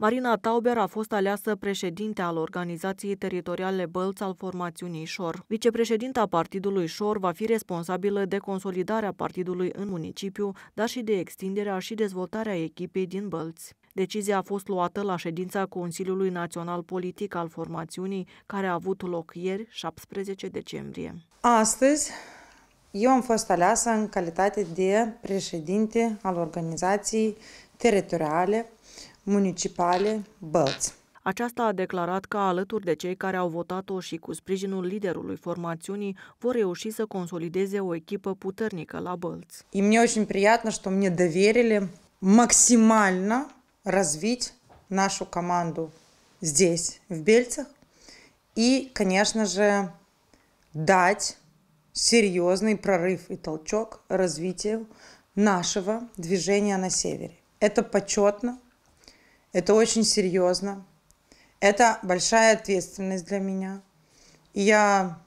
Marina Tauber a fost aleasă președinte al Organizației Teritoriale Bălți al formațiunii Șor. Vicepreședinta partidului Șor va fi responsabilă de consolidarea partidului în municipiu, dar și de extinderea și dezvoltarea echipei din Bălți. Decizia a fost luată la ședința Consiliului Național Politic al formațiunii, care a avut loc ieri, 17 decembrie. Astăzi, eu am fost aleasă în calitate de președinte al Organizației Teritoriale municipale Bălți. Aceasta a declarat că, alături de cei care au votat-o și cu sprijinul liderului formațiunii, vor reuși să consolideze o echipă puternică la Bălți. И мне очень приятно, что мне доверили максимально развить нашу команду здесь, в Бельцах, и, конечно же, дать серьезный прорыв и толчок развитию нашего движения на севере. Это почетно, это очень серьезно. Это большая ответственность для меня. И я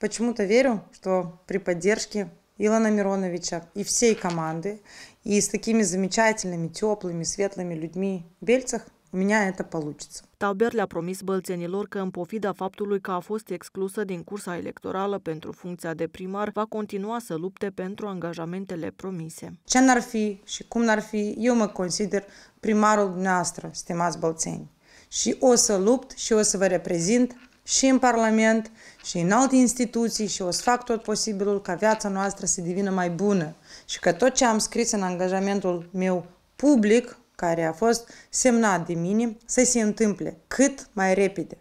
почему-то верю, что при поддержке Илона Мироновича и всей команды, и с такими замечательными, теплыми, светлыми людьми в Бельцах – У меня это получится. Tauber le-a promis bălțenilor că, în pofida faptului că a fost exclusă din cursa electorală pentru funcția de primar, va continua să lupte pentru angajamentele promise. Ce n-ar fi și cum n-ar fi, eu mă consider primarul dumneavoastră, stimați bălțeni. Și o să lupt și o să vă reprezint și în Parlament, și în alte instituții și o să fac tot posibilul ca viața noastră să devină mai bună și că tot ce am scris în angajamentul meu public care a fost semnat de mine să se întâmple cât mai repede.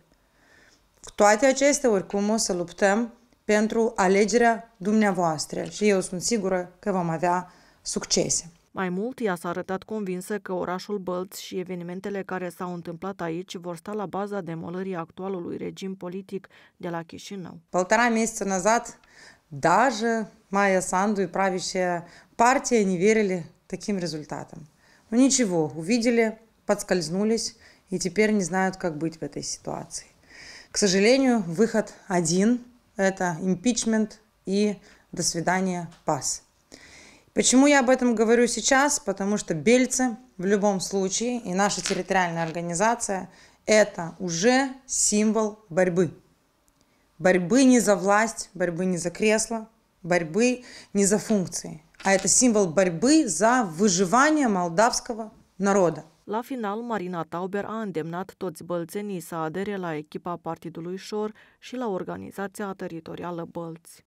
Cu toate acestea, oricum, o să luptăm pentru alegerea dumneavoastră și eu sunt sigură că vom avea succese. Mai mult, ea s-a arătat convinsă că orașul Bălți și evenimentele care s-au întâmplat aici vor sta la baza demolării actualului regim politic de la Chișinău. Полтора месяца назад даже Майя Санду Sandu, правящая партия не nivelele таким результатам. Ну ничего, увидели, подскользнулись и теперь не знают, как быть в этой ситуации. К сожалению, выход один – это импичмент и до свидания, пас. Почему я об этом говорю сейчас? Потому что Бельцы в любом случае и наша территориальная организация – это уже символ борьбы. Борьбы не за власть, борьбы не за кресло, борьбы не за функции – а это символ борьбы за выживание молдавского народа. La final, Marina Tauber a îndemnat toți bălțenii să adere la echipa Partidului Șor și la organizația teritorială Bălți.